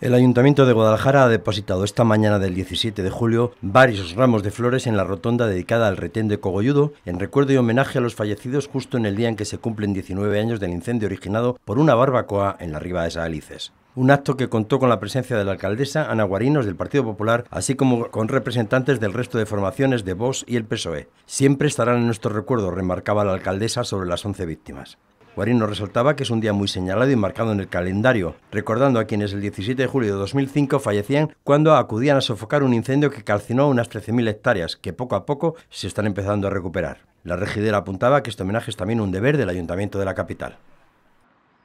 El Ayuntamiento de Guadalajara ha depositado esta mañana del 17 de julio varios ramos de flores en la rotonda dedicada al retén de Cogolludo en recuerdo y homenaje a los fallecidos justo en el día en que se cumplen 19 años del incendio originado por una barbacoa en la riba de Salices. Un acto que contó con la presencia de la alcaldesa Ana Guarinos del Partido Popular, así como con representantes del resto de formaciones de Vox y el PSOE. Siempre estarán en nuestro recuerdo, remarcaba la alcaldesa sobre las 11 víctimas. Guarino resultaba que es un día muy señalado y marcado en el calendario, recordando a quienes el 17 de julio de 2005 fallecían cuando acudían a sofocar un incendio que calcinó unas 13.000 hectáreas, que poco a poco se están empezando a recuperar. La regidera apuntaba que este homenaje es también un deber del Ayuntamiento de la capital.